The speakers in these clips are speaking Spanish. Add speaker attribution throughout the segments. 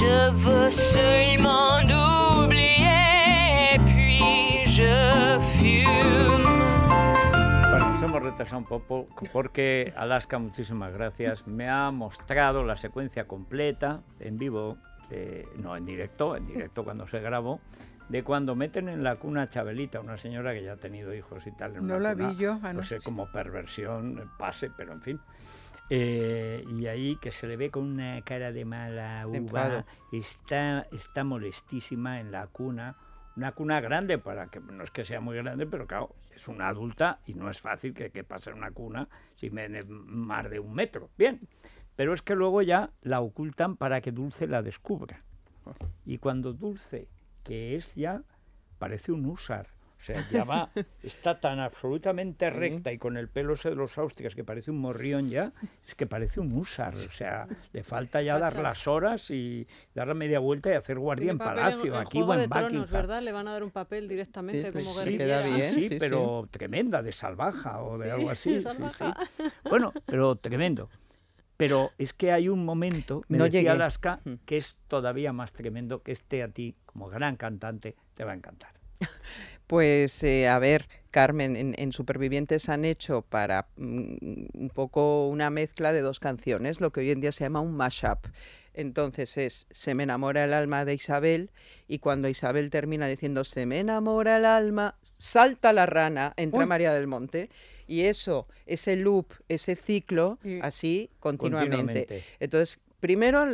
Speaker 1: Je veux puis je
Speaker 2: Bueno, nos hemos retrasado un poco porque Alaska, muchísimas gracias, me ha mostrado la secuencia completa en vivo, no en directo, en directo cuando se grabó, de cuando meten en la cuna a Chabelita, una señora que ya ha tenido hijos y tal. no la vi yo, ah, No sé, pues, eh, como perversión, eh, pase, pero en fin. Eh, y ahí que se le ve con una cara de mala uva, está, está molestísima en la cuna, una cuna grande, para que no es que sea muy grande, pero claro, es una adulta y no es fácil que, que pase una cuna si viene más de un metro. Bien, pero es que luego ya la ocultan para que Dulce la descubra. Oh. Y cuando Dulce, que es ya, parece un usar o sea, ya va, está tan absolutamente recta y con el pelo ese de los austrias que parece un morrión ya, es que parece un musar O sea, le falta ya dar las horas y dar la media vuelta y hacer guardia en Palacio. aquí o en tronos, ¿verdad?
Speaker 1: Le van a dar un papel directamente como sí,
Speaker 2: sí, pero tremenda, de salvaja o de algo así. Bueno, pero tremendo. Pero es que hay un momento, me decía Alaska, hmm. que es todavía más tremendo que este a ti, como gran cantante, te va a encantar.
Speaker 3: Pues eh, a ver, Carmen, en, Supervivientes han hecho para mm, un poco una mezcla de dos canciones, lo que hoy en día se llama un mashup. Entonces es Se me enamora el alma de Isabel y cuando Isabel termina diciendo Se me enamora el alma, salta la rana, entra María del Monte y eso, ese loop, ese ciclo, así continuamente. continuamente. Entonces, primero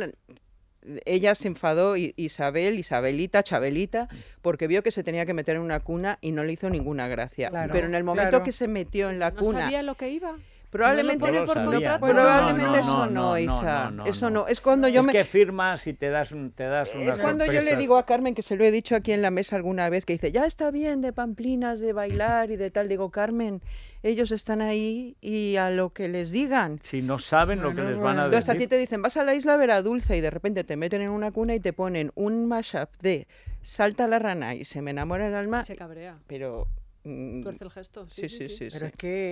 Speaker 3: ella se enfadó, Isabel, Isabelita, Chabelita, mm. porque vio que se tenía que meter en una cuna y no le hizo ninguna gracia. Pero en el momento que se metió en la no cuna... Sabía
Speaker 1: lo que iba. Probablemente
Speaker 3: eso no, Isa. eso no. Es cuando yo me... que
Speaker 2: firmas y te das un, te das Es cuando yo le digo a
Speaker 3: Carmen que se lo he dicho aquí en la mesa alguna vez que dice ya está bien de pamplinas, de bailar y de tal. Digo Carmen, ellos están ahí y a lo que les digan.
Speaker 2: Si no saben lo que les van a decir. Entonces a ti te
Speaker 3: dicen vas a la isla Vera Dulce y de repente te meten en una cuna y te ponen un mashup de salta la rana y se me enamora el alma. Se cabrea. Pero Mm, Tuerce
Speaker 1: el gesto. Sí, sí, sí.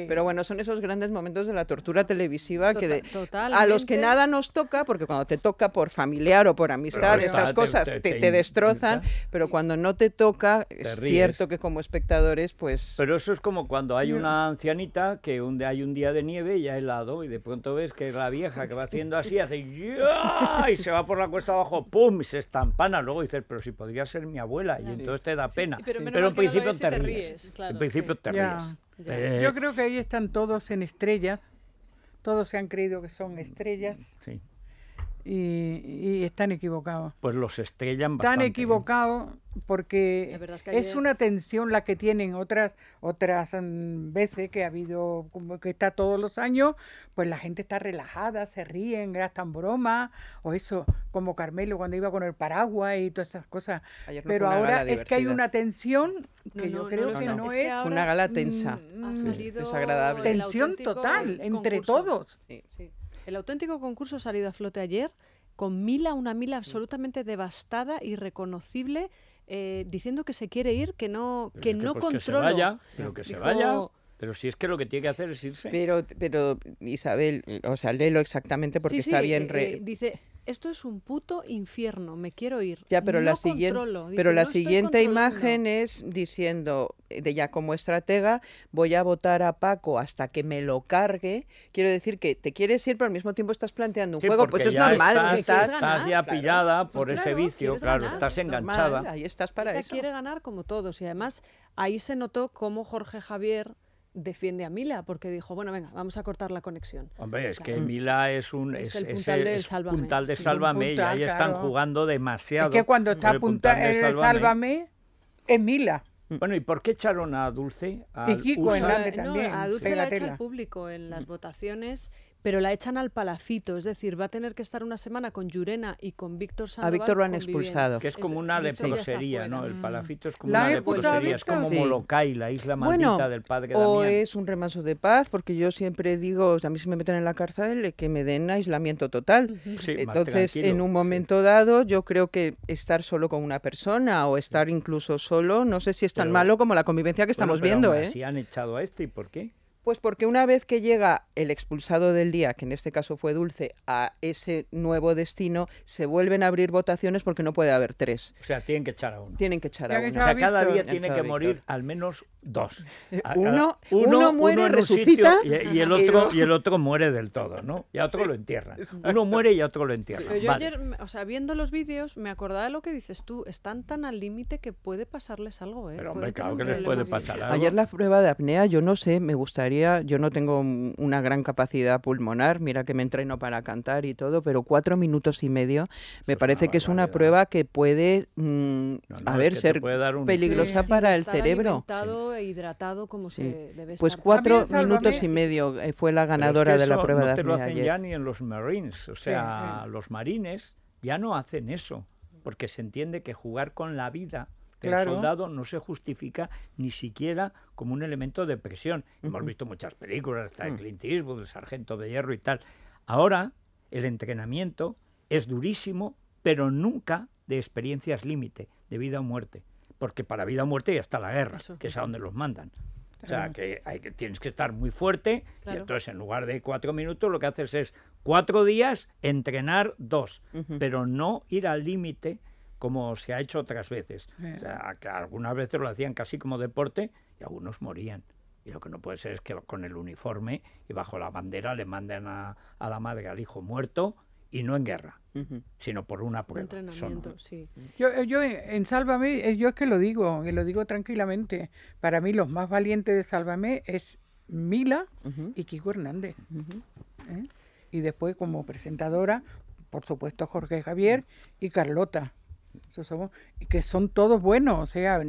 Speaker 3: pero, bueno, son esos grandes momentos de la tortura televisiva que a los que nada nos toca, porque cuando te toca por familiar o por amistad, estas cosas te, destrozan,
Speaker 2: pero cuando no te toca, es cierto que como espectadores, pues... Pero eso es como cuando hay una ancianita que un, hay un día de nieve y ha helado y de pronto ves que la vieja que va haciendo así, hace
Speaker 4: y
Speaker 2: se va por la cuesta abajo, ¡pum! y se estampana. Luego dices, pero si podría ser mi abuela y entonces te da pena. pero, en principio te, ríes en principio eh, Yo creo
Speaker 4: que ahí están todos en estrellas, todos se han creído que son estrellas. Sí. Y, están equivocados.
Speaker 2: Pues los estrellan bastante. Están ¿eh?
Speaker 4: equivocados, porque es, una tensión la que tienen otras otras mm, veces que ha habido como que está todos los años pues la gente está relajada se ríen gastan bromas o eso como Carmelo cuando iba con el paraguas y todas esas cosas pero ahora es que hay una tensión que yo creo que no, es,
Speaker 3: una
Speaker 1: gala tensa mm, desagradable tensión total entre todos el auténtico concurso ha salido a flote ayer con Mila, una Mila absolutamente devastada, y reconocible eh, diciendo que se quiere ir, que no, que no que, pues Que se vaya, pero que se vaya.
Speaker 2: Pero si es que lo que tiene que hacer es irse. Pero,
Speaker 3: pero Isabel, o sea, léelo exactamente porque está bien. Eh, re... Eh,
Speaker 1: dice, esto es un puto infierno, me quiero ir. Ya, pero la siguiente, pero la siguiente imagen
Speaker 3: es diciendo de ya como estratega, voy a votar a Paco hasta que me lo cargue. Quiero decir que te quieres ir, pero al mismo tiempo estás planteando un juego, pues es normal, estás,
Speaker 2: ya pillada por ese vicio, claro, estás enganchada. ahí
Speaker 1: estás para eso. quiere ganar como todos y además ahí se notó cómo Jorge Javier defiende a Mila porque dijo, bueno, venga, vamos a cortar la conexión.
Speaker 2: Hombre, es que Mila es un es, puntal, de es sálvame. puntal de y ahí están jugando demasiado. Es que cuando está el puntal, sálvame,
Speaker 1: es Mila.
Speaker 4: Mm. Bueno, ¿y por qué
Speaker 2: echaron a Dulce? Al No, a Dulce la echa el
Speaker 1: público en las mm. votaciones pero la echan al palafito, es decir, va a tener que estar una semana con Llurena y con Víctor Sandoval. A Víctor lo han expulsado.
Speaker 2: Que es como una leprosería, ¿no? El palafito es como la una leprosería, es como Molokai, la isla maldita del padre Damián. o es
Speaker 3: un remanso de paz, porque yo siempre digo, a mí si me meten en la cárcel, eh, que me den aislamiento total.
Speaker 4: Entonces, en un
Speaker 3: momento dado, yo creo que estar solo con una persona o estar incluso solo, no sé si es tan malo como la
Speaker 2: convivencia que estamos viendo, ¿eh? Si han echado a este y por qué?
Speaker 3: Pues porque una vez que llega el expulsado del día, que en este caso fue Dulce, a ese nuevo destino, se vuelven a abrir votaciones porque no puede haber tres. O sea, tienen que echar a uno. Tienen que echar a uno. O sea, cada día tiene que morir
Speaker 2: al menos dos. Eh, ah, uno, ah, muere, resucita. Y, el otro, y, el otro muere del todo, ¿no? Y a otro lo entierra Uno muere y a otro lo entierran. yo ayer,
Speaker 1: o sea, viendo los vídeos, me acordaba de lo que dices tú. Están tan al límite que puede pasarles algo, ¿eh? Pero hombre, claro que les puede
Speaker 2: pasar Ayer
Speaker 3: la prueba de apnea, yo no sé, me gustaría, yo no tengo una gran capacidad pulmonar, mira que me entreno para cantar y todo, pero cuatro minutos y medio me parece que es una prueba que puede, mm, ser peligrosa para el cerebro.
Speaker 1: E hidratado como se
Speaker 3: debe ser. Pues cuatro minutos y medio eh, fue la ganadora de la prueba no de No te lo hacen ya
Speaker 2: ni en los Marines, o sea, los marines ya no hacen eso, porque se entiende que jugar con la vida del soldado no se justifica ni siquiera como un elemento de presión. Hemos visto muchas películas, está mm. Clint el Sargento de Hierro y tal. Ahora el entrenamiento es durísimo, pero nunca de experiencias límite, de vida o muerte porque para vida o muerte ya está la guerra, que es a donde los mandan. O sea, que, hay, que tienes que estar muy fuerte y entonces en lugar de cuatro minutos lo que haces es cuatro días, entrenar dos, pero no ir al límite como se ha hecho otras veces. O eh. sea, que algunas veces lo hacían casi como deporte y algunos morían. Y lo que no puede ser es que con el uniforme y bajo la bandera le manden a, a la madre al hijo muerto y no en guerra, sino por una prueba. Entrenamiento,
Speaker 1: sí.
Speaker 4: Yo, eh, yo en Sálvame, eh, yo es que lo digo, y lo digo tranquilamente, para mí los más valientes de Sálvame es Mila y Kiko Hernández. ¿Eh? Y después como presentadora, por supuesto Jorge Javier y Carlota que son todos buenos, o sea,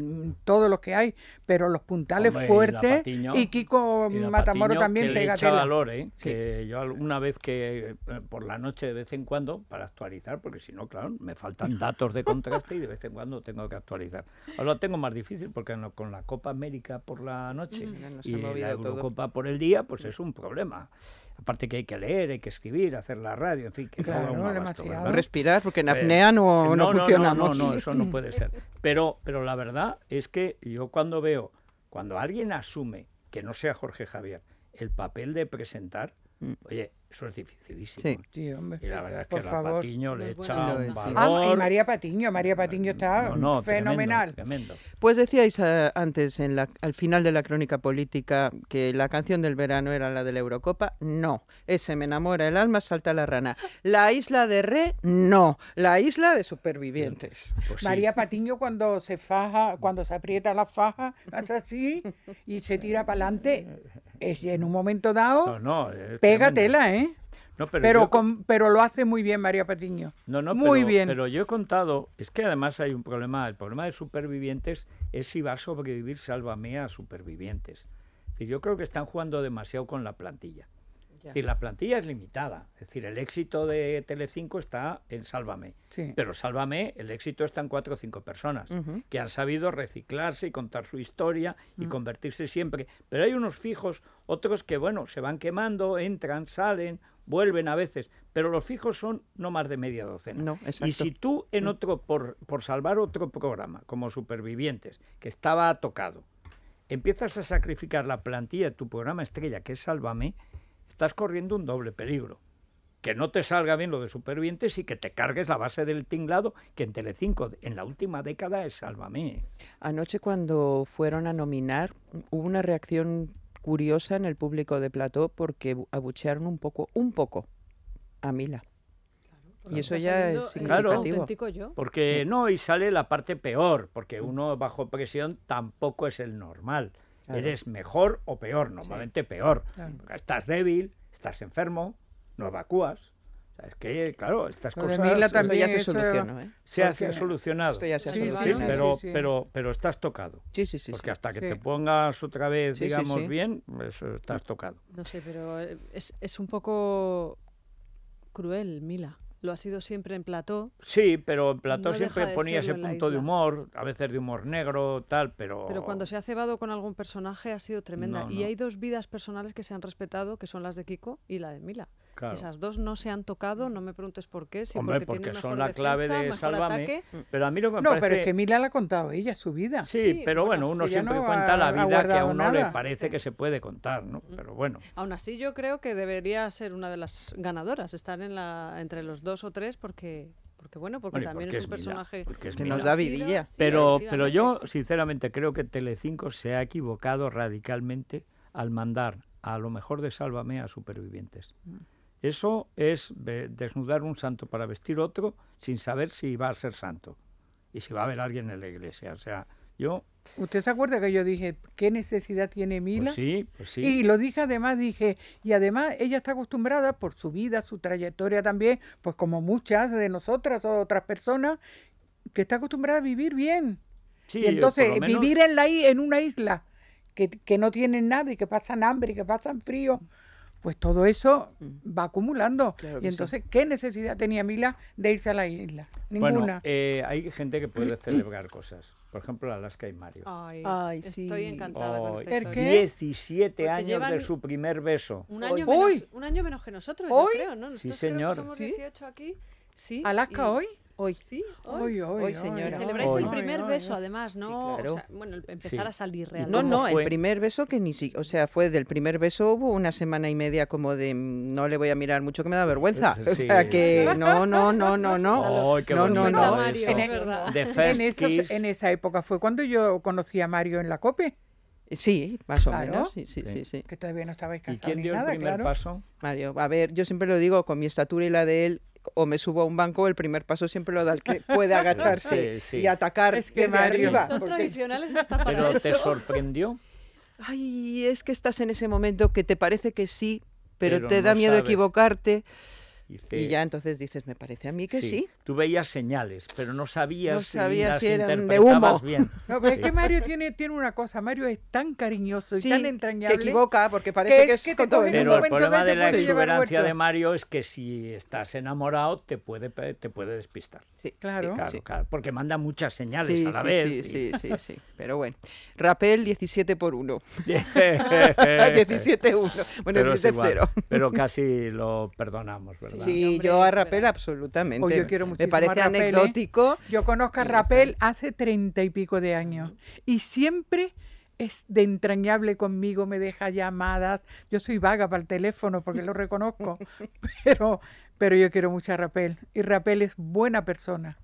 Speaker 4: todos los que hay, pero los puntales fuertes y, Kiko matamoro también que pega le valor,
Speaker 2: ¿eh? Que yo una vez que eh, por la noche de vez en cuando para actualizar, porque si no, claro, me faltan datos de contraste y de vez en cuando tengo que actualizar. Ahora lo tengo más difícil porque con la Copa América por la noche y la Eurocopa por el día, pues es un problema aparte que hay que leer, hay que escribir, hacer la radio, en fin, que todo Respirar, porque
Speaker 3: en pues, apnea no, no, no funcionamos. No, no, eso no puede
Speaker 2: ser. Pero, pero la verdad es que yo cuando veo, cuando alguien asume, que no sea Jorge Javier, el papel de presentar, mm. oye, eso es dificilísimo.
Speaker 4: Sí. hombre. Y la verdad es que Patiño le echa un valor. Ah, y María Patiño, María Patiño está fenomenal. Pues decíais eh, antes, en
Speaker 3: la, al final de la crónica política, que la canción del verano era la de la Eurocopa. No. Ese me enamora el alma, salta la rana.
Speaker 4: La isla de Re,
Speaker 3: no. La isla de supervivientes. Pues María
Speaker 4: Patiño cuando se faja, cuando se aprieta la faja, hace así y se tira para adelante en un momento dado,
Speaker 2: no, pégatela,
Speaker 4: ¿eh? pero, lo hace muy bien María Patiño. No,
Speaker 2: no, muy bien. Pero yo he contado, es que además hay un problema, el problema de supervivientes es si va a sobrevivir Sálvame a supervivientes. Yo creo que están jugando demasiado con la plantilla. Y la plantilla es limitada. Es decir, el éxito de Telecinco está en Sálvame. Pero Sálvame, el éxito está en cuatro o cinco personas que han sabido reciclarse y contar su historia y mm. convertirse siempre. Pero hay unos fijos, otros que, bueno, se van quemando, entran, salen, vuelven a veces, pero los fijos son no más de media docena. y si tú en mm. otro, por, por salvar otro programa, como Supervivientes, que estaba tocado, empiezas a sacrificar la plantilla de tu programa estrella, que es Sálvame, estás corriendo un doble peligro. Que no te salga bien lo de supervivientes y que te cargues la base del tinglado, que en Telecinco en la última década es Sálvame. Anoche cuando fueron a
Speaker 3: nominar hubo una reacción curiosa en el público de Plató porque abuchearon un poco, un poco a Mila. Y eso ya es claro, eh,
Speaker 2: Porque no, y sale la parte peor, porque uno bajo presión tampoco es el normal. Eres mejor o peor, normalmente peor. Estás débil, estás enfermo, no evacúas. Es que, claro, estas cosas. mila también ya se solucionó, ¿eh? ha solucionado. solucionado. pero, pero, estás tocado. Porque hasta que te pongas otra vez, digamos, bien, estás tocado.
Speaker 1: No sé, pero es un poco cruel, Mila lo ha sido siempre en plató.
Speaker 2: Sí, pero en plató siempre ponía ese punto de humor, a veces de humor negro, tal, pero... Pero
Speaker 1: cuando se ha cebado con algún personaje ha sido tremenda. Y hay dos vidas personales que se han respetado, que son las de Kiko y la de Mila. Esas dos no se han tocado, no me preguntes por qué. Si porque, son la clave de Sálvame. Mm.
Speaker 2: Pero a mí lo que no, pero es
Speaker 4: que Mila la ha contado ella, su vida.
Speaker 1: Sí, pero bueno, uno siempre cuenta la vida que a uno le
Speaker 2: parece que se puede contar, ¿no? Pero bueno.
Speaker 1: Aún así, yo creo que debería ser una de las ganadoras, estar en la, entre los dos o tres, porque porque bueno, porque también es un personaje que
Speaker 2: nos da vidilla. Pero, pero yo sinceramente creo que Telecinco se ha equivocado radicalmente al mandar a lo mejor de Sálvame a Supervivientes. Mm. Eso es desnudar un santo para vestir otro sin saber si va a ser santo y si va a haber alguien en la iglesia. O sea, yo...
Speaker 4: ¿Usted se acuerda que yo dije, qué necesidad tiene Mila? Pues sí,
Speaker 5: pues sí. Y lo
Speaker 4: dije además, dije, y además ella está acostumbrada por su vida, su trayectoria también, pues como muchas de nosotras o otras personas, que está acostumbrada a vivir bien. Sí, y entonces, vivir en, la, en una isla que, que no tienen nada y que pasan hambre y que pasan frío pues todo eso mm. va acumulando. y entonces, ¿qué necesidad tenía Mila de irse a la isla? Ninguna. Bueno,
Speaker 2: eh, hay gente que puede celebrar cosas. Por ejemplo, Alaska y Mario.
Speaker 1: Ay, sí. Estoy encantada con esta historia.
Speaker 2: 17 años de su primer beso. Un
Speaker 1: año, Menos, que nosotros, hoy. creo, ¿no? sí, señor. 18 ¿Sí? aquí. Sí, Alaska hoy. Hoy. Sí, hoy, hoy, hoy, hoy señora. Celebráis el primer beso, además, ¿no? Sí, claro. bueno, empezar a salir realmente. No, no, el
Speaker 3: primer beso que ni siquiera. O sea, fue del primer beso, hubo una semana y media como de mm, no le voy a mirar mucho que me da vergüenza. Eh, o sea, que no, no, no, no, no. qué no, no, no. Mario, en, en, en,
Speaker 4: esa época fue cuando yo conocí a Mario en la COPE. Sí, más o menos. Sí, Que todavía no estabais casados. ¿Y quién dio el primer paso? Mario, a
Speaker 3: ver, yo siempre lo digo, con mi estatura y la de él, o me subo a un banco, el primer paso siempre lo da el que puede agacharse
Speaker 1: y atacar es que arriba. ¿Pero te
Speaker 2: sorprendió?
Speaker 3: Ay, es que estás en ese momento que te parece que sí, pero, te da miedo
Speaker 2: equivocarte y ya entonces dices, me parece a mí que sí. Tú veías señales, pero no sabías, si, las interpretabas Bien. No, pero es que Mario
Speaker 4: tiene, tiene una cosa, Mario es tan cariñoso y tan entrañable. Te equivoca porque parece que, es, todo el Pero el problema de la exuberancia de
Speaker 2: Mario es que si estás enamorado te puede, te puede despistar. Sí, claro. claro, porque manda muchas señales a la vez. Sí, sí, sí, Pero bueno,
Speaker 3: Rapel 17 por 1. 17 1. Bueno, 17 Pero
Speaker 2: casi lo perdonamos, ¿verdad?
Speaker 3: Sí, yo a Rapel absolutamente. yo Me parece ¿eh? anecdótico.
Speaker 4: Yo conozco a Rapel hace treinta y pico de años y siempre es de entrañable conmigo, me deja llamadas. Yo soy vaga para el teléfono porque lo reconozco, pero, pero yo quiero mucho a Rapel y Rapel es buena persona.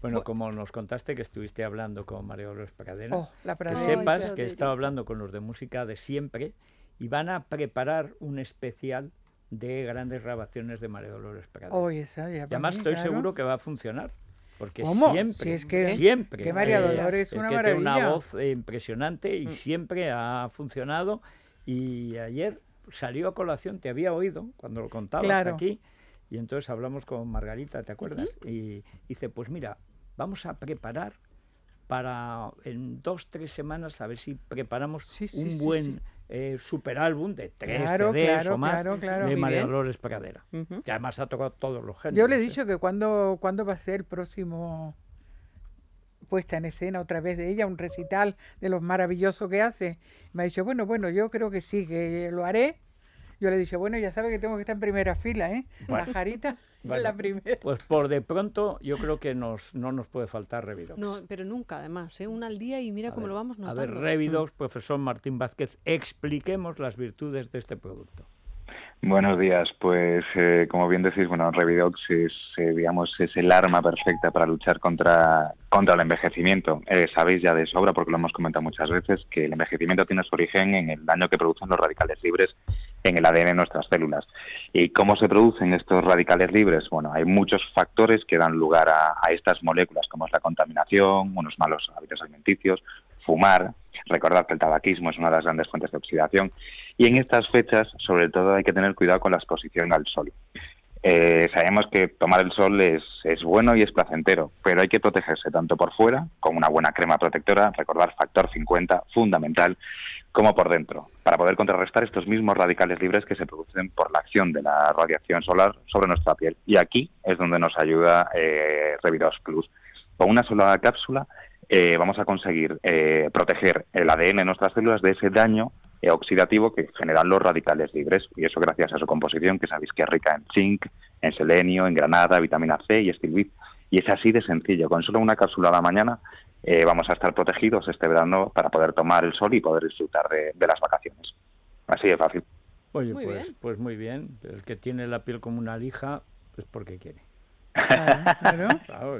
Speaker 2: Bueno, como nos contaste que estuviste hablando con María Dolores oh, que sepas que he estado hablando con los de música de siempre y van a preparar un especial de grandes grabaciones de María Dolores Prado. además estoy seguro que va a funcionar. Porque siempre, que, siempre. María eh, es una que Tiene una voz impresionante y mm. siempre ha funcionado. Y ayer salió a colación, te había oído cuando lo contabas aquí. Y entonces hablamos con Margarita, ¿te acuerdas? Y dice, pues mira, vamos a preparar para en dos, tres semanas, a ver si preparamos un buen eh, super álbum de tres CDs más de María Dolores Pradera, que además ha tocado todos los géneros. Yo le he ¿eh? dicho
Speaker 4: que cuando, cuando va a ser el próximo puesta en escena otra vez de ella, un recital de los maravillosos que hace, me ha dicho, bueno, bueno, yo creo que sí, que lo haré yo le dije, bueno, ya sabe que tengo que estar en primera fila, ¿eh?
Speaker 2: La jarita. La primera. Pues por de pronto yo creo que nos, no nos puede faltar Revidox. No,
Speaker 1: pero nunca además, ¿eh? una al día y mira cómo lo vamos notando. A ver,
Speaker 2: Revidox, mm. profesor Martín Vázquez, expliquemos las virtudes de este producto.
Speaker 6: Buenos días, pues eh, como bien decís, bueno, Revidox es, eh, digamos, es el arma perfecta para luchar contra, contra el envejecimiento. Eh, sabéis ya de sobra, porque lo hemos comentado muchas veces, que el envejecimiento tiene su origen en el daño que producen los radicales libres en el ADN de nuestras células. ¿Y cómo se producen estos radicales libres? Bueno, hay muchos factores que dan lugar a, estas moléculas, como es la contaminación, unos malos hábitos alimenticios, fumar, recordar que el tabaquismo es una de las grandes fuentes de oxidación. Y en estas fechas, sobre todo, hay que tener cuidado con la exposición al sol. Eh, sabemos que tomar el sol es, es bueno y es placentero, pero hay que protegerse tanto por fuera, con una buena crema protectora, recordar factor 50, fundamental, como por dentro, para poder contrarrestar estos mismos radicales libres que se producen por la acción de la radiación solar sobre nuestra piel. Y aquí es donde nos ayuda eh, Plus. Con una sola cápsula eh, vamos a conseguir eh, proteger el ADN de nuestras células de ese daño eh, oxidativo que generan los radicales libres y eso gracias a su composición que sabéis que es rica en zinc, en selenio, en granada, vitamina C y estilbit. Y es así de sencillo, con solo una cápsula a la mañana eh, vamos a estar protegidos este verano para poder tomar el sol y poder disfrutar de, las vacaciones. Así de fácil.
Speaker 2: Oye, pues, pues, muy bien. El que tiene la piel como una lija, pues porque quiere. Claro,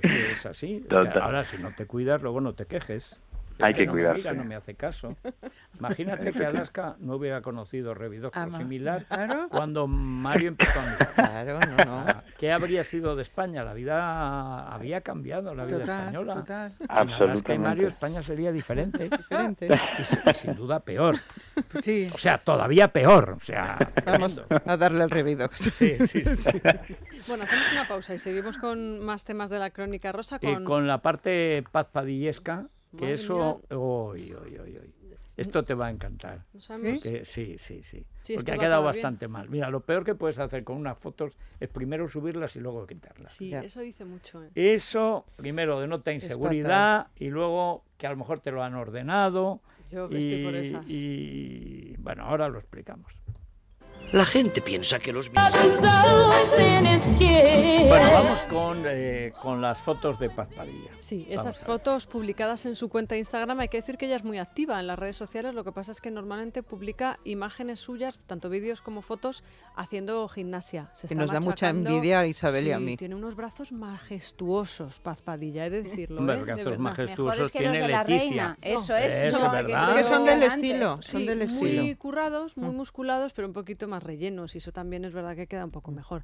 Speaker 2: es, así. ahora, si no te cuidas, luego no te quejes. Hay que, cuidar. no no me hace caso. Imagínate que Alaska no hubiera conocido Revidox similar cuando Mario empezó a mirar. Claro, no, no. Ah, ¿Qué habría sido de España? La vida había cambiado, la vida española. Total. Absolutamente. Alaska y Mario, España sería diferente. diferente. Y, sin duda peor. sí. O sea, todavía peor. O sea, Vamos a darle al Revidox. Sí, sí, sí,
Speaker 1: Bueno, hacemos una pausa y seguimos con más temas de la crónica rosa. Con,
Speaker 2: con la parte paz que eso, uy, uy, uy, esto te va a encantar. ¿Sí? sí, sí, sí. Porque ha quedado bastante mal. Mira, lo peor que puedes hacer con unas fotos es primero subirlas y luego quitarlas. Sí, eso dice mucho. ¿eh? Eso, primero, denota inseguridad y luego que a lo mejor te lo han ordenado. Yo por esas. Y bueno, ahora lo explicamos. La gente piensa que los... Bueno, vamos con, eh, con las fotos de Paz
Speaker 1: Padilla. Sí, esas fotos publicadas en su cuenta de Instagram, hay que decir que ella es muy activa en las redes sociales, lo que pasa es que normalmente publica imágenes suyas, tanto vídeos como fotos, haciendo gimnasia. Se que nos da mucha envidia a Isabel y a mí. Tiene unos brazos majestuosos, Paz Padilla, he de decirlo. ¿eh? brazos majestuosos que tiene los de la Reina. Oh, eso es. Eso, que son del estilo. son del estilo. Muy currados, muy mm. musculados, pero un poquito más rellenos y eso también es verdad que queda un poco mejor.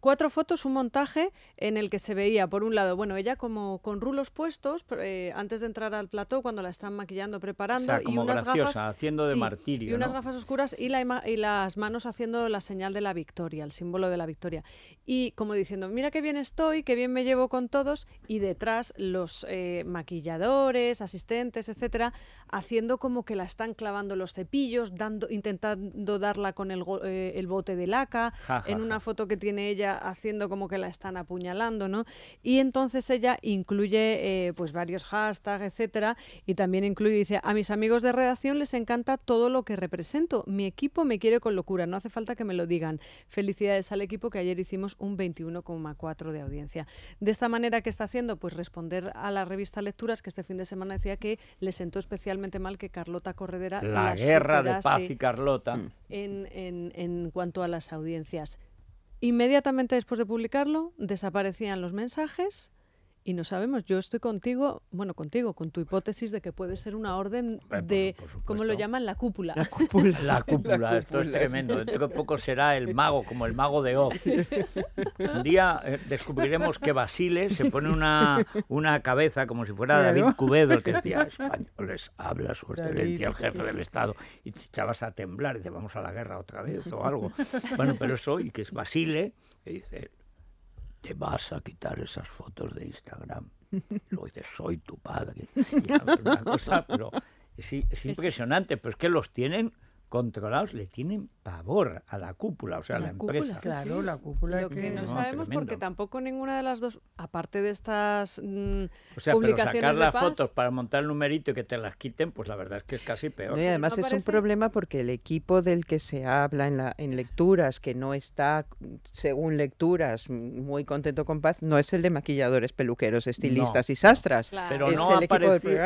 Speaker 1: Cuatro fotos, un montaje en el que se veía, por un lado, bueno, ella como con rulos puestos eh, antes de entrar al plató cuando la están maquillando, preparando, y unas gafas,
Speaker 2: haciendo de martirio. Y unas
Speaker 1: gafas oscuras y las manos haciendo la señal de la victoria, el símbolo de la victoria y como diciendo, mira qué bien estoy, qué bien me llevo con todos, y detrás los eh, maquilladores, asistentes, etcétera, haciendo como que la están clavando los cepillos, dando, intentando darla con el, eh, bote de laca, en una foto que tiene ella haciendo como que la están apuñalando, ¿no? Y entonces ella incluye eh, pues varios hashtags, etcétera, y también incluye, dice, a mis amigos de redacción les encanta todo lo que represento, mi equipo me quiere con locura, no hace falta que me lo digan. Felicidades al equipo que ayer hicimos un 21,4 de audiencia. De esta manera, que está haciendo? Pues responder a la revista Lecturas, que este fin de semana decía que le sentó especialmente mal que Carlota Corredera. La, guerra de paz y
Speaker 2: Carlota. Mm.
Speaker 1: En, en cuanto a las audiencias. Inmediatamente después de publicarlo, desaparecían los mensajes y no sabemos. Yo estoy contigo, bueno, contigo, con tu hipótesis de que puede ser una orden eh, de, como ¿cómo lo llaman? La cúpula. La cúpula.
Speaker 2: La cúpula, esto es tremendo. Dentro de poco será el mago, como el mago de Oz. Un día eh, descubriremos que Basile se pone una, una cabeza como si fuera David Cubedo, el que decía, españoles, habla su excelencia, el jefe del Estado. Y te echabas a temblar y dice, vamos a la guerra otra vez o algo. Bueno, pero eso, y que es Basile, que dice, te vas a quitar esas fotos de Instagram. Lo dices, soy tu padre. pero es, es, impresionante, pero es que los tienen controlados le tienen pavor a la cúpula, o sea, a la, empresa. Claro, la cúpula.
Speaker 1: Lo que, no, sabemos porque tampoco ninguna de las dos, aparte de estas mm, o sea, publicaciones pero sacar de las
Speaker 2: fotos para montar el numerito y que te las quiten, pues la verdad es que es casi peor. y además es un
Speaker 3: problema porque el equipo del que se habla en, la, en lecturas, que no está, según lecturas, muy contento con paz, no es el de maquilladores, peluqueros, estilistas y sastras. Claro. Pero no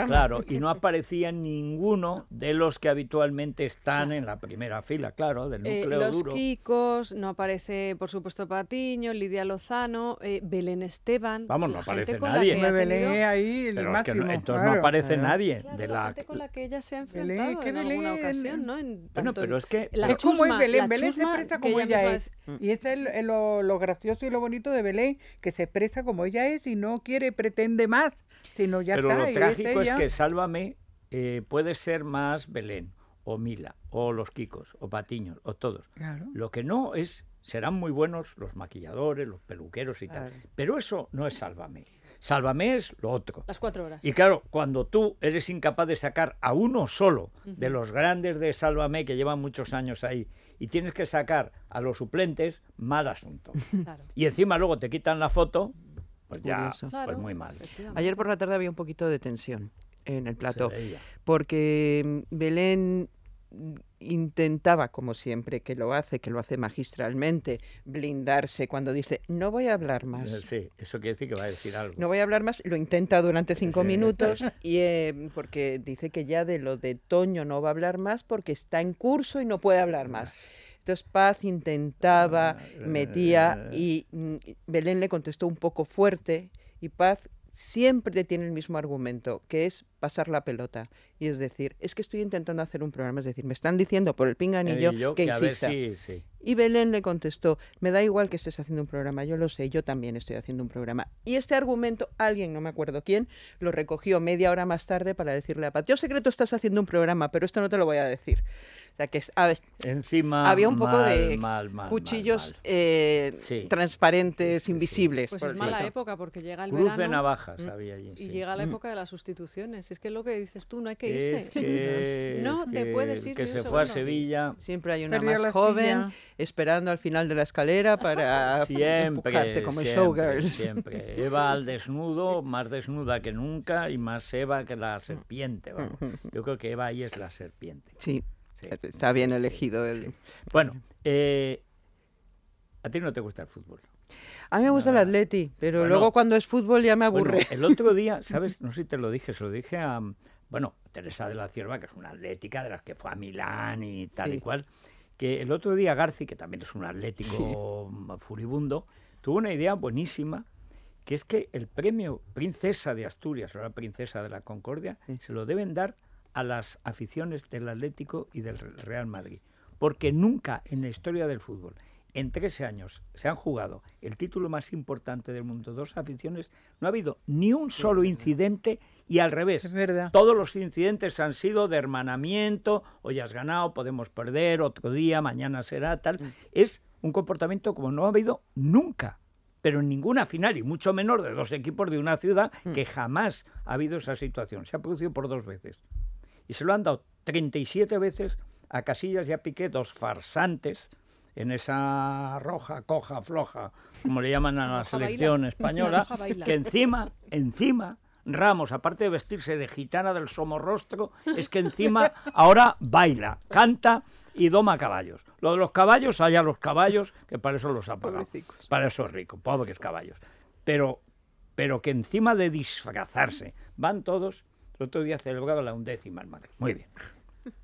Speaker 3: Claro, y
Speaker 2: no aparecía ninguno de los que habitualmente están en la primera fila, claro, del eh, núcleo duro. los
Speaker 1: Kikos, no aparece, por supuesto, Patiño, Lidia Lozano, eh, Belén Esteban. Vamos, no aparece nadie. Me ahí entonces no aparece
Speaker 2: nadie. de la, la, gente
Speaker 1: con la que ella se ha enfrentado en alguna ocasión, bueno, pero es que...
Speaker 2: es
Speaker 4: como es Belén, Belén se expresa como ella, es. Y es lo, gracioso y lo bonito de Belén, que se expresa como ella es y no quiere, pretende más, sino ya pero lo trágico es, que
Speaker 2: Sálvame eh, puede ser más Belén o Mila, o los Kikos, o Patiños, o todos. Lo que no es, serán muy buenos los maquilladores, los peluqueros y tal. Pero eso no es Sálvame. Sálvame es lo otro. Las cuatro horas. Y claro, cuando tú eres incapaz de sacar a uno solo de los grandes de Sálvame que llevan muchos años ahí y tienes que sacar a los suplentes, mal asunto. Y encima luego te quitan la foto, pues ya, pues muy mal.
Speaker 3: Ayer por la tarde había un poquito de tensión en el plato, Porque mm, Belén mm, intentaba, como siempre que lo hace, que lo hace magistralmente, blindarse cuando dice, no voy a hablar más.
Speaker 2: Sí, eso quiere decir que va a decir algo.
Speaker 3: No voy a hablar más, lo intenta durante cinco minutos, y, em, porque dice que ya de lo de Toño no va a hablar más porque está en curso y no puede hablar más. Ah. Entonces Paz intentaba, ah, eh, metía, eh. Mm, y Belén le contestó un poco fuerte, y Paz siempre tiene el mismo argumento, que es pasar la pelota. Y es decir, es que estoy intentando hacer un programa, es decir, me están diciendo por el pinganillo eh, que, insista. Y Belén le contestó, me da igual que estés haciendo un programa, yo lo sé, yo también estoy haciendo un programa. Y este argumento, alguien, no me acuerdo quién, lo recogió media hora más tarde para decirle a Pat, yo estás haciendo un programa, pero esto no te lo voy a decir. O sea que a ver, encima había un poco de cuchillos transparentes, invisibles. Pues es mala época porque llega el navajas mm. Y llega la mm. época
Speaker 1: de las sustituciones es que lo que dices tú, no hay que irse. no te puedes ir. Que se fue a Sevilla.
Speaker 3: Siempre hay una más joven esperando al final de la escalera para siempre, empujarte como siempre,
Speaker 2: Siempre. Eva al desnudo, más desnuda que nunca y más Eva que la serpiente. Yo creo que Eva ahí es la serpiente.
Speaker 3: Sí, está bien elegido. El... Bueno, eh,
Speaker 2: a ti no te gusta el fútbol.
Speaker 3: A mí me gusta el Atleti, pero luego
Speaker 2: cuando es fútbol ya me aburre. el otro día, ¿sabes? No sé si te lo dije, se lo dije a, bueno, Teresa de la Cierva, que es una atlética de las que fue a Milán y tal y cual, que el otro día Garci, que también es un atlético furibundo, tuvo una idea buenísima, que es que el premio Princesa de Asturias, o la Princesa de la Concordia, se lo deben dar a las aficiones del Atlético y del Real Madrid, porque nunca en la historia del fútbol en 13 años se han jugado el título más importante del mundo, dos aficiones, no ha habido ni un solo incidente y al revés. Es verdad. Todos los incidentes han sido de hermanamiento, hoy has ganado, podemos perder, otro día, mañana será tal. Mm. Es un comportamiento como no ha habido nunca, pero en ninguna final, y mucho menos de dos equipos de una ciudad mm. que jamás ha habido esa situación. Se ha producido por dos veces. Y se lo han dado 37 veces a Casillas y a Piqué, dos farsantes en esa roja, coja, floja, como le llaman a la, selección española, que encima, encima, Ramos, aparte de vestirse de gitana del somorrostro, es que encima ahora baila, canta y doma caballos. Lo de los caballos, allá los caballos, que para eso los ha pagado. Para eso es rico, es caballos. Pero, pero que encima de disfrazarse, van todos. El otro día celebraba la undécima, Muy bien.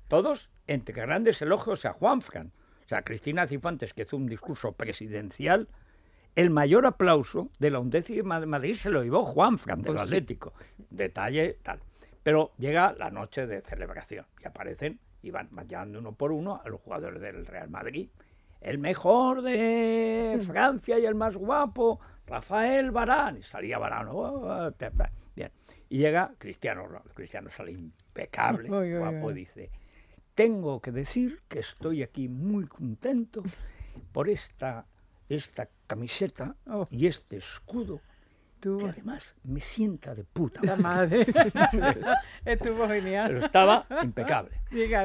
Speaker 2: Todos entre grandes elogios a Juan Fran, sea, Cristina Cifuentes, que hizo un discurso presidencial, el mayor aplauso de la undécima de Madrid se lo llevó Juan Fran del pues Atlético. Detalle, tal. Pero llega la noche de celebración y aparecen y van llamando uno por uno a los jugadores del Real Madrid. El mejor de mm. Francia y el más guapo, Rafael Barán. Y salía Barán. Oh, oh, bien. Y llega Cristiano Cristiano sale impecable, guapo, dice tengo que decir que estoy aquí muy contento por esta, esta camiseta oh. y este escudo que además me sienta de puta madre.
Speaker 4: Estuvo genial. Pero estaba impecable.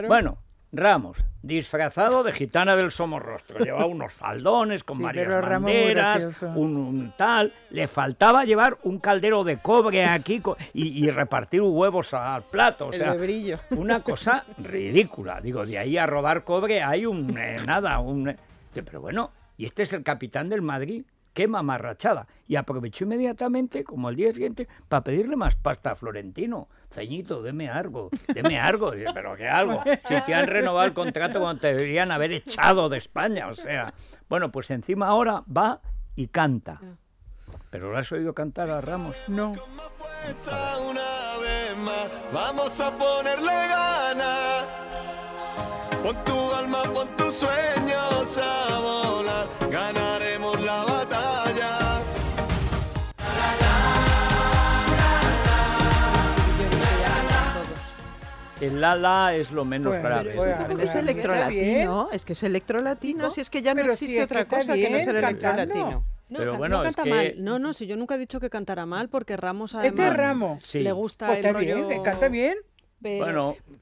Speaker 4: Bueno,
Speaker 2: Ramos, disfrazado de gitana del Somorrostro. Llevaba unos faldones con varias un, tal. Le faltaba llevar un caldero de cobre aquí y, y repartir huevos al plato. O sea, Una cosa ridícula. Digo, de ahí a robar cobre hay un... Eh, nada, un... Eh, pero bueno, y este es el capitán del Madrid qué mamarrachada. Y aprovechó inmediatamente, como al día siguiente, para pedirle más pasta a Florentino. Ceñito, deme algo, deme algo. pero qué algo. Si te han renovado el contrato cuando te deberían haber echado de España, o sea. Bueno, pues encima ahora va y canta. Ah. ¿Pero lo has oído cantar a Ramos? No. Una
Speaker 3: vez más, vamos a ponerle ganas.
Speaker 5: Pon tu alma, pon tus sueños a volar, ganar
Speaker 2: El la-la es lo menos grave.
Speaker 3: es, es electrolatino,
Speaker 1: es que es electrolatino, si es que ya no existe otra cosa que no sea el electrolatino. No, no canta mal. No, no, si yo nunca he dicho que cantara mal, porque Ramos este además... Este Le gusta pues el rollo... canta bien. Pero,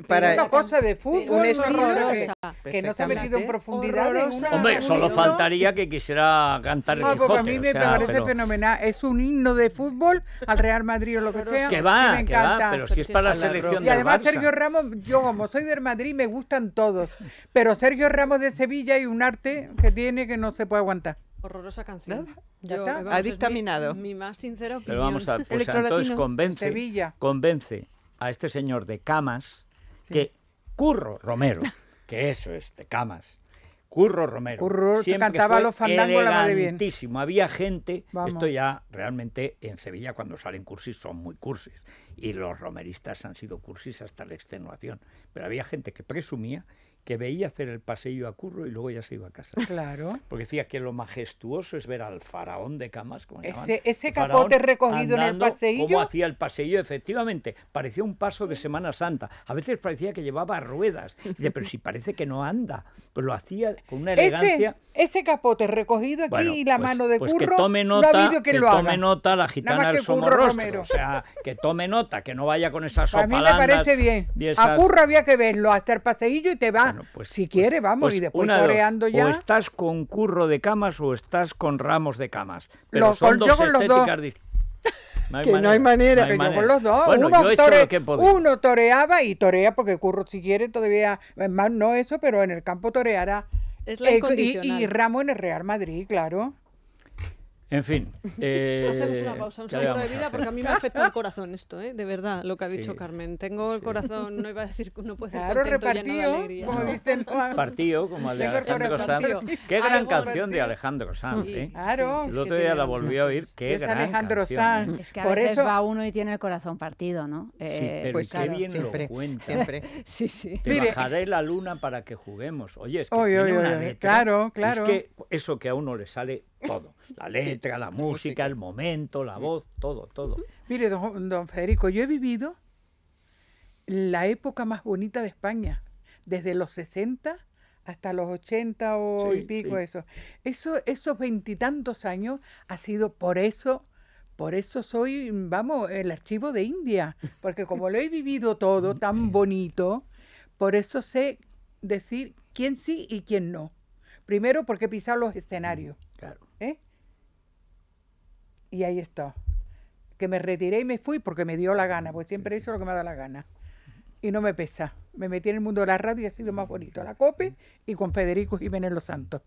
Speaker 1: bueno, una eh, cosa de eh, fútbol
Speaker 4: un estilo que, que no se ha metido en profundidad. Hombre, solo faltaría
Speaker 2: que quisiera cantar el Quijote. a mí me, parece
Speaker 4: fenomenal. Es un himno de fútbol al Real Madrid o lo que sea. Que va, me encanta. va, pero si es para la selección Y además Sergio Ramos, yo como soy del Madrid me gustan todos, pero Sergio Ramos de Sevilla y un arte que tiene que no se puede aguantar.
Speaker 1: Horrorosa canción. Ya está, ha dictaminado. mi, más sincero opinión. Pero vamos a entonces pues, convence. Sevilla.
Speaker 2: Convence a este señor de Camas, que Curro Romero, que eso es, de Camas. Curro Romero. que cantaba los fandangos la madre bien. Había gente, esto ya realmente en Sevilla cuando salen cursis son muy cursis y los romeristas han sido cursis hasta la extenuación, pero había gente que presumía que veía hacer el paseillo a curro y luego ya se iba a casa. Claro. Porque decía que lo majestuoso es ver al faraón de camas. Como ese, ese capote recogido en el paseillo. ¿Cómo hacía el paseillo? Efectivamente, parecía un paso de Semana Santa. A veces parecía que llevaba ruedas. Dice, pero si parece que no anda. Pues lo hacía con una elegancia.
Speaker 4: Ese, capote recogido aquí y la pues, mano de pues curro. Que tome nota, que, tome nota
Speaker 2: la gitana del somorrostro. O sea, que tome nota, que no vaya con esas sopalandas. A mí me parece bien. A curro
Speaker 4: había que verlo, hasta el paseillo y te va bueno, pues, si pues, quiere, vamos, pues y después toreando ya. O
Speaker 2: estás con curro de camas o estás con ramos de camas. Pero son dos No que no hay manera, que yo con los dos.
Speaker 4: uno, toreaba y torea porque Curro si quiere todavía, más no eso, pero en el campo toreara. Es y, y, en el Real Madrid, claro.
Speaker 1: En fin. Eh, Hacemos una eh, pausa, un saludo de vida, porque a mí me afecta el corazón esto, ¿eh? de verdad, lo que ha dicho Carmen. Tengo el corazón, no iba a decir que uno puede ser claro, contento, repartido, lleno como
Speaker 5: dicen. Partido, como el de Alejandro Sanz. Qué gran canción
Speaker 2: de Alejandro Sanz. Sí, ¿eh? Claro. el otro día la volví a oír. Qué gran canción,
Speaker 4: ¿eh? Es que a Por veces eso... va
Speaker 5: uno y tiene el corazón partido, ¿no? Eh, pero pues qué bien siempre, lo cuenta. Siempre. sí, sí. Te Mire. bajaré
Speaker 2: la luna para que juguemos. Oye, es que tiene una letra. Claro, claro. Es que eso que a uno le sale todo. La letra, la, música, el momento, la voz, todo, todo.
Speaker 4: Mire, don, Federico, yo he vivido la época más bonita de España, desde los 60 hasta los 80 o y pico, eso. eso. Esos veintitantos años ha sido por eso por eso soy, vamos, el archivo de India, porque como lo he vivido todo tan bonito, por eso sé decir quién sí y quién no. Primero porque he pisado los escenarios. ¿eh? Y ahí está. Que me retiré y me fui porque me dio la gana, porque siempre he hecho lo que me da la gana. Y no me pesa. Me metí en el mundo de la radio y ha sido más bonito. La COPE y con Federico Jiménez Los Santos.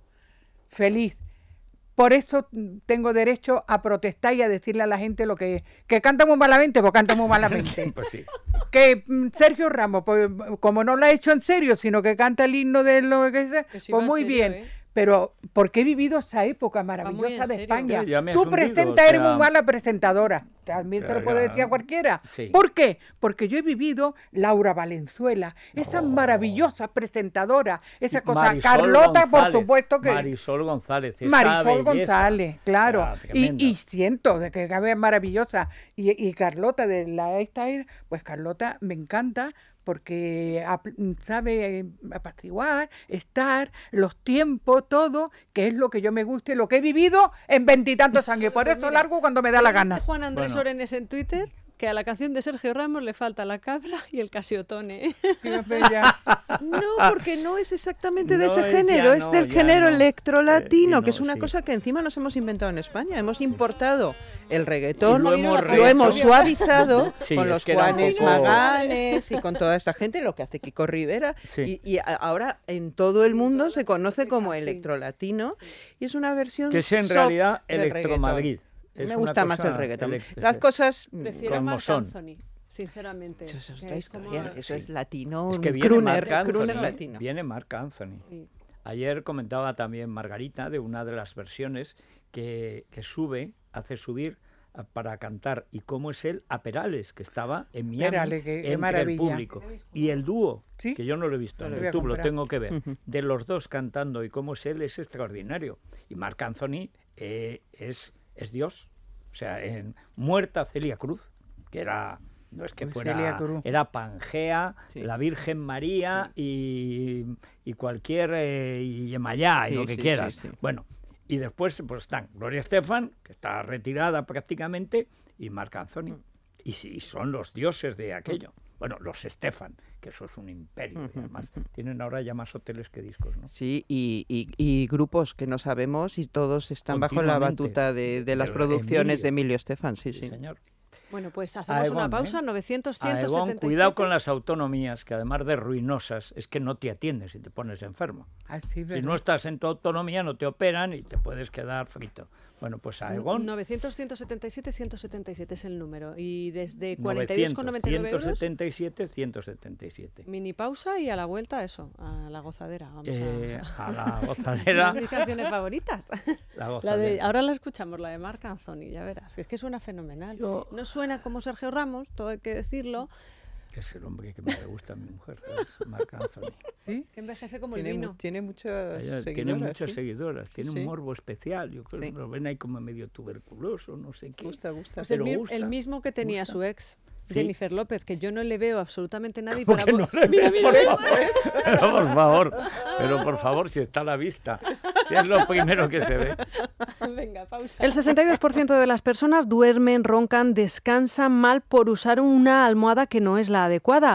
Speaker 4: Feliz. Por eso tengo derecho a protestar y a decirle a la gente lo que es. Que canta muy malamente, pues canta muy malamente. Pues que mm, Sergio Ramos, pues, como no lo ha hecho en serio, sino que canta el himno de lo que sea, pues muy bien. ¿eh? pero qué he vivido esa época ah, maravillosa de España. Tú presenta, eres muy mala presentadora también se lo puedo decir a cualquiera. ¿Por qué? Porque yo he vivido Laura Valenzuela, esa oh. maravillosa presentadora, esa cosa. Carlota, por supuesto que.
Speaker 2: Marisol González. Marisol González,
Speaker 4: claro. Ah, y, siento de que es maravillosa. Y, Carlota de la esta, pues Carlota me encanta porque sabe eh, apaciguar, estar, los tiempos, todo, que es lo que yo me guste, lo que he vivido en veintitantos años. Por pues eso largo cuando me da la gana. Juan Andrés
Speaker 1: Orenes en Twitter que a la canción de Sergio Ramos le falta la cabra y el casiotone. ¿eh? no, porque no es exactamente de ese género, es del género
Speaker 3: electro electrolatino, eh, que es una cosa que encima nos hemos inventado en España. Hemos importado el reggaetón, lo hemos, suavizado con los Juanes Maganes y con toda esta gente, lo que hace Kiko Rivera. Y, ahora en todo el mundo se conoce como electrolatino y es una versión que es en realidad Electromadrid
Speaker 1: me gusta más el reggaeton Las cosas mm, Prefiero como Anthony, sinceramente. Eso es
Speaker 2: latino, es que viene Anthony, Viene Anthony. Ayer comentaba también Margarita de una de las versiones que, sube, hace subir para cantar y cómo es él a Perales, que estaba en Miami Perales, el público. Y el dúo, que yo no lo he visto en YouTube, lo tengo que ver, de los dos cantando y cómo es él es extraordinario. Y Marc Anthony eh, es es Dios. O sea, en muerta Celia Cruz, que era no es que fuera era Pangea, la Virgen María y, cualquier eh, y Yemayá y lo que quieras. Bueno, y después pues están Gloria Estefan, que está retirada prácticamente, y Marc Anthony. Mm. Y sí, son los dioses de aquello. Bueno, los Stefan, que eso es un imperio. además, tienen ahora ya más hoteles que discos, ¿no?
Speaker 3: Sí, y, grupos que no sabemos y todos están bajo la batuta de, las producciones de Emilio Estefan, sí, sí. Señor.
Speaker 1: Bueno, pues hacemos una ¿eh? pausa, 900 Cuidado
Speaker 2: con las autonomías, que además de ruinosas, es que no te atiendes si te pones enfermo.
Speaker 1: Ah, si no
Speaker 2: estás en tu autonomía, no te operan y te puedes quedar frito. Bueno, pues Aegon...
Speaker 1: 900-177-177 es el número. Y desde 42,99 euros...
Speaker 2: 177, 177.
Speaker 1: Mini pausa y a la vuelta eso, a la gozadera. Vamos a... Eh, la gozadera. mis canciones favoritas. La gozadera. de, ahora la escuchamos, la de Marc Anthony, ya verás. Es que suena fenomenal. No suena como Sergio Ramos, todo hay que decirlo
Speaker 2: es el hombre que más le gusta a mi mujer, me alcanza Anthony.
Speaker 1: ¿Sí? Es que envejece como el vino.
Speaker 3: tiene muchas seguidoras. Tiene muchas seguidoras, tiene un
Speaker 2: morbo especial, yo creo que lo ven ahí como medio tuberculoso, no sé qué. Gusta, gusta. el, mismo que tenía su
Speaker 1: ex. Jennifer López, que yo no le veo absolutamente nadie para no mira, mira, por mira, pero
Speaker 2: ¿eh? por favor, pero por favor, si está a la vista, es lo primero que se ve.
Speaker 1: Venga, pausa. El 62% de las personas duermen, roncan, descansan mal por usar una almohada que no es la adecuada.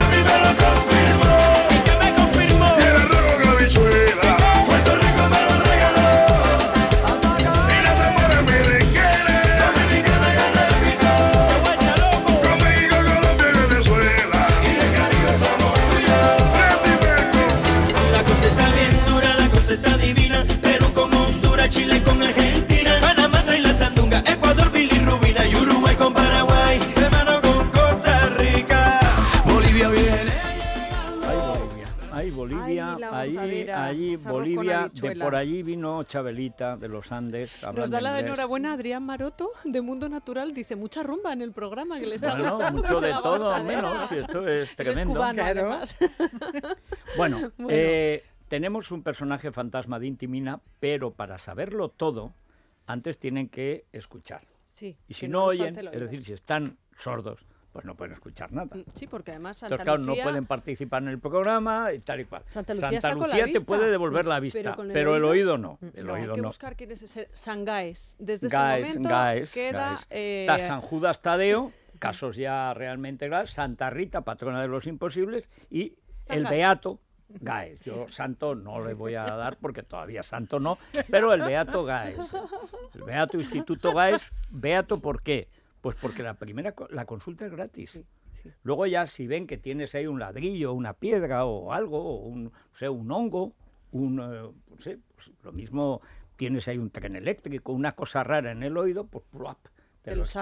Speaker 1: Bolivia, allí, Bolivia, de por allí
Speaker 2: vino Chabelita de los Andes. Nos da la enhorabuena
Speaker 1: Adrián Maroto de Mundo Natural, dice mucha rumba en el programa que le está bueno, Mucho de todo, ¿eh? menos,
Speaker 2: esto es tremendo. bueno, eh, tenemos un personaje fantasma de Intimina, pero para saberlo todo, antes tienen que escuchar.
Speaker 1: y si no oyen, es decir,
Speaker 2: si están sordos, pues no pueden escuchar nada. Mm,
Speaker 1: sí, porque además Santa Entonces, no pueden
Speaker 2: participar en el programa y tal y cual. Santa Lucía, te puede devolver la vista, pero, el, oído oído, mm, el, oído, no. El hay que buscar
Speaker 1: quién es ese San Desde este Gaes, este momento queda... Eh, San
Speaker 2: Judas Tadeo, casos ya realmente graves, Santa Rita, patrona de los imposibles, y el Beato, Gaes. Yo santo no le voy a dar porque todavía santo no, pero el Beato Gaes. El Beato Instituto Gaes, Beato ¿por qué? Pues porque la primera la consulta es gratis. Luego ya si ven que tienes ahí un ladrillo, una piedra o algo, o un, sea, un hongo, un, eh, pues lo mismo tienes ahí un tren eléctrico, una cosa rara en el oído, pues te, lo los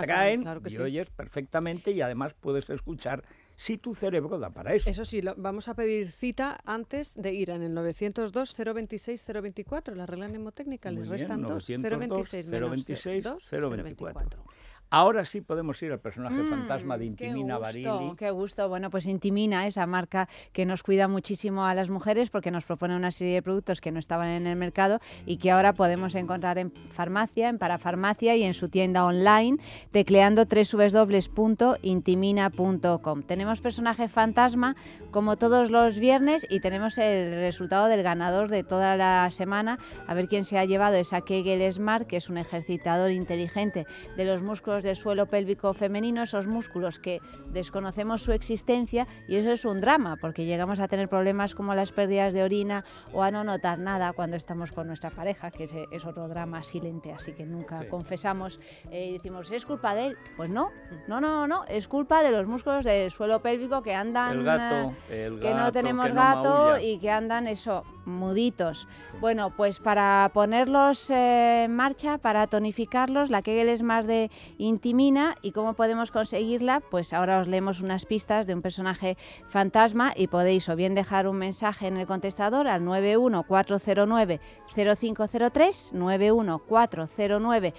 Speaker 2: y oyes perfectamente y además puedes escuchar si tu cerebro da para eso. Eso
Speaker 1: sí, vamos a pedir cita antes de ir en el 902-026-024, la regla mnemotécnica, les restan 902,
Speaker 2: 026, 024. Ahora sí podemos ir al personaje mm, fantasma de Intimina qué
Speaker 5: Qué gusto. Bueno, pues Intimina, esa marca que nos cuida muchísimo a las mujeres porque nos propone una serie de productos que no estaban en el mercado y que ahora podemos encontrar en farmacia, en parafarmacia y en su tienda online tecleando www.intimina.com. Tenemos personaje fantasma como todos los viernes y tenemos el resultado del ganador de toda la semana. A ver quién se ha llevado esa Kegel Smart, que es un ejercitador inteligente de los músculos del suelo pélvico femenino, esos músculos que desconocemos su existencia y eso es un drama porque llegamos a tener problemas como las pérdidas de orina o a no notar nada cuando estamos con nuestra pareja, que es otro drama silente, así que nunca confesamos eh, y decimos, ¿es culpa de él? Pues no, no, no, no, es culpa de los músculos del suelo pélvico que andan, el gato,
Speaker 2: eh, que no tenemos gato y
Speaker 5: que andan eso, muditos. Bueno, pues para ponerlos eh, en marcha, para tonificarlos, la Kegel es más de intimina y cómo podemos conseguirla, pues ahora os leemos unas pistas de un personaje fantasma y podéis o bien dejar un mensaje en el contestador al 91409 0503 91409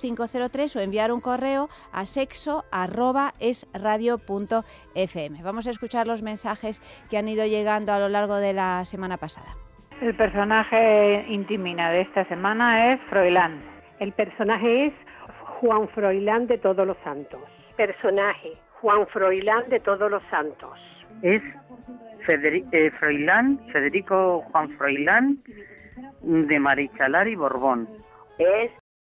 Speaker 5: 0503 o enviar un correo a sexo punto fm. Vamos a escuchar los mensajes que han ido llegando a lo largo de la semana pasada. El personaje intimina de esta semana es Froilán. El personaje es Juan Froilán de Todos los Santos.
Speaker 1: Personaje, Juan Froilán de Todos los Santos. Es Federico, eh, Froilán,
Speaker 4: Federico Juan Froilán de Marichalar y Borbón. Es